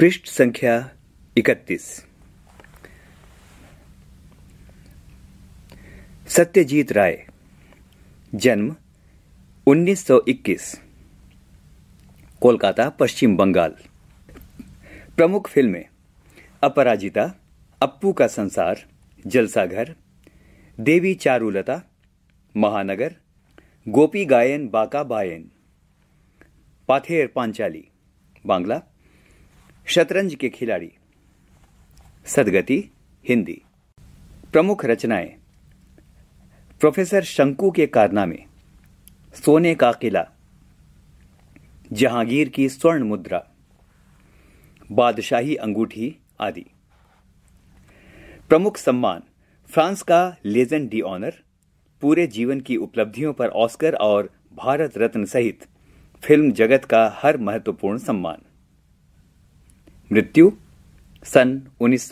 पृष्ठ संख्या इकतीस सत्यजीत राय जन्म 1921 कोलकाता पश्चिम बंगाल प्रमुख फिल्में अपराजिता अप्पू का संसार जलसाघर देवी चारुलता महानगर गोपी गायन बाका बायन पाथेर पांचाली बांग्ला शतरंज के खिलाड़ी सदगति हिंदी प्रमुख रचनाएं प्रोफेसर शंकु के कारनामे सोने का किला जहांगीर की स्वर्ण मुद्रा बादशाही अंगूठी आदि प्रमुख सम्मान फ्रांस का लेजेंड डी ऑनर पूरे जीवन की उपलब्धियों पर ऑस्कर और भारत रत्न सहित फिल्म जगत का हर महत्वपूर्ण सम्मान मृत्यु सन उन्नीस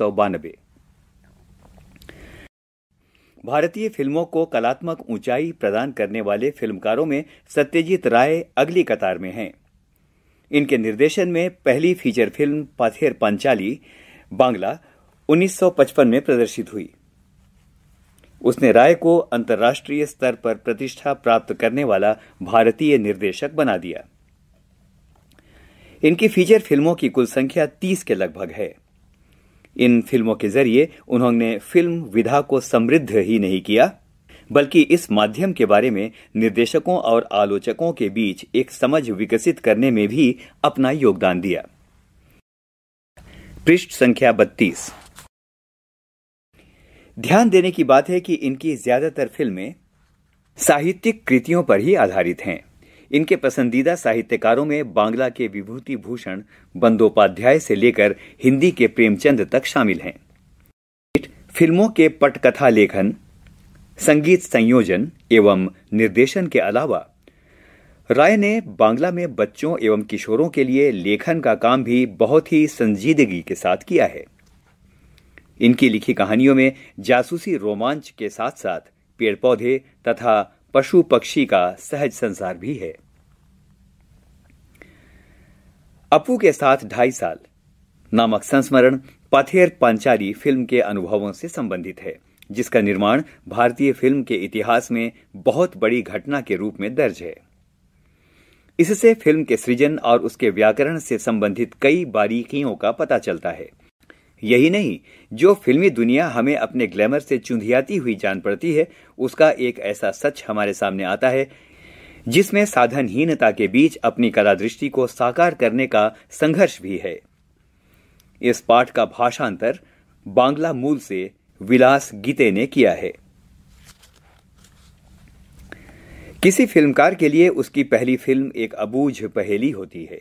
भारतीय फिल्मों को कलात्मक ऊंचाई प्रदान करने वाले फिल्मकारों में सत्यजीत राय अगली कतार में हैं इनके निर्देशन में पहली फीचर फिल्म पाथेर पंचाली बांग्ला 1955 में प्रदर्शित हुई उसने राय को अंतर्राष्ट्रीय स्तर पर प्रतिष्ठा प्राप्त करने वाला भारतीय निर्देशक बना दिया इनकी फीचर फिल्मों की कुल संख्या तीस के लगभग है इन फिल्मों के जरिए उन्होंने फिल्म विधा को समृद्ध ही नहीं किया बल्कि इस माध्यम के बारे में निर्देशकों और आलोचकों के बीच एक समझ विकसित करने में भी अपना योगदान दिया पृष्ठ संख्या बत्तीस ध्यान देने की बात है कि इनकी ज्यादातर फिल्में साहित्यिक कृतियों पर ही आधारित हैं इनके पसंदीदा साहित्यकारों में बांग्ला के विभूति भूषण बंदोपाध्याय से लेकर हिंदी के प्रेमचंद तक शामिल हैं फिल्मों के पटकथा लेखन संगीत संयोजन एवं निर्देशन के अलावा राय ने बांग्ला में बच्चों एवं किशोरों के लिए लेखन का काम भी बहुत ही संजीदगी के साथ किया है इनकी लिखी कहानियों में जासूसी रोमांच के साथ साथ पेड़ पौधे तथा पशु पक्षी का सहज संसार भी है अपू के साथ ढाई साल नामक संस्मरण पथेर पांचारी फिल्म के अनुभवों से संबंधित है जिसका निर्माण भारतीय फिल्म के इतिहास में बहुत बड़ी घटना के रूप में दर्ज है इससे फिल्म के सृजन और उसके व्याकरण से संबंधित कई बारीकियों का पता चलता है यही नहीं जो फिल्मी दुनिया हमें अपने ग्लैमर से चुंधियाती हुई जान पड़ती है उसका एक ऐसा सच हमारे सामने आता है जिसमें साधनहीनता के बीच अपनी कला दृष्टि को साकार करने का संघर्ष भी है इस पाठ का भाषांतर बांग्ला मूल से विलास गीते ने किया है किसी फिल्मकार के लिए उसकी पहली फिल्म एक अबूझ पहेली होती है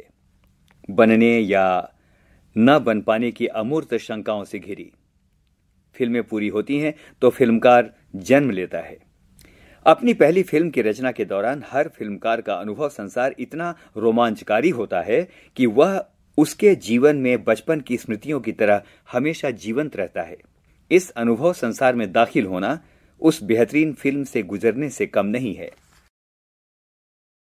बनने या न बन पाने की अमूर्त शंकाओं से घिरी फिल्में पूरी होती हैं तो फिल्मकार जन्म लेता है अपनी पहली फिल्म की रचना के दौरान हर फिल्मकार का अनुभव संसार इतना रोमांचकारी होता है कि वह उसके जीवन में बचपन की स्मृतियों की तरह हमेशा जीवंत रहता है इस अनुभव संसार में दाखिल होना उस बेहतरीन फिल्म से गुजरने से कम नहीं है